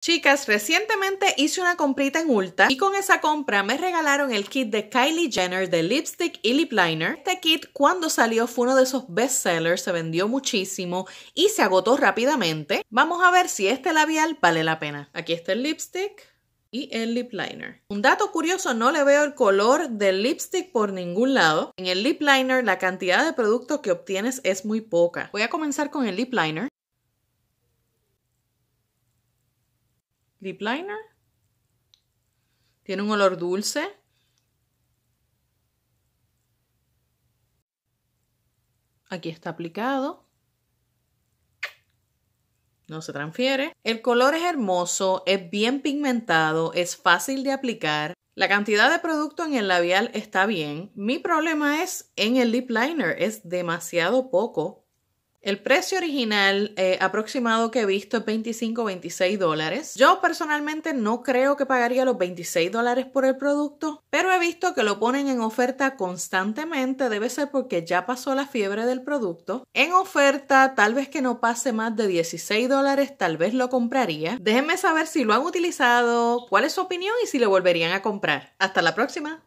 Chicas, recientemente hice una comprita en Ulta y con esa compra me regalaron el kit de Kylie Jenner de lipstick y lip liner. Este kit cuando salió fue uno de esos best sellers, se vendió muchísimo y se agotó rápidamente. Vamos a ver si este labial vale la pena. Aquí está el lipstick y el lip liner. Un dato curioso, no le veo el color del lipstick por ningún lado. En el lip liner la cantidad de producto que obtienes es muy poca. Voy a comenzar con el lip liner. lip liner. Tiene un olor dulce. Aquí está aplicado. No se transfiere. El color es hermoso, es bien pigmentado, es fácil de aplicar. La cantidad de producto en el labial está bien. Mi problema es en el lip liner, es demasiado poco el precio original eh, aproximado que he visto es 25-26 dólares. Yo personalmente no creo que pagaría los 26 dólares por el producto, pero he visto que lo ponen en oferta constantemente, debe ser porque ya pasó la fiebre del producto. En oferta, tal vez que no pase más de 16 dólares, tal vez lo compraría. Déjenme saber si lo han utilizado, cuál es su opinión y si lo volverían a comprar. Hasta la próxima.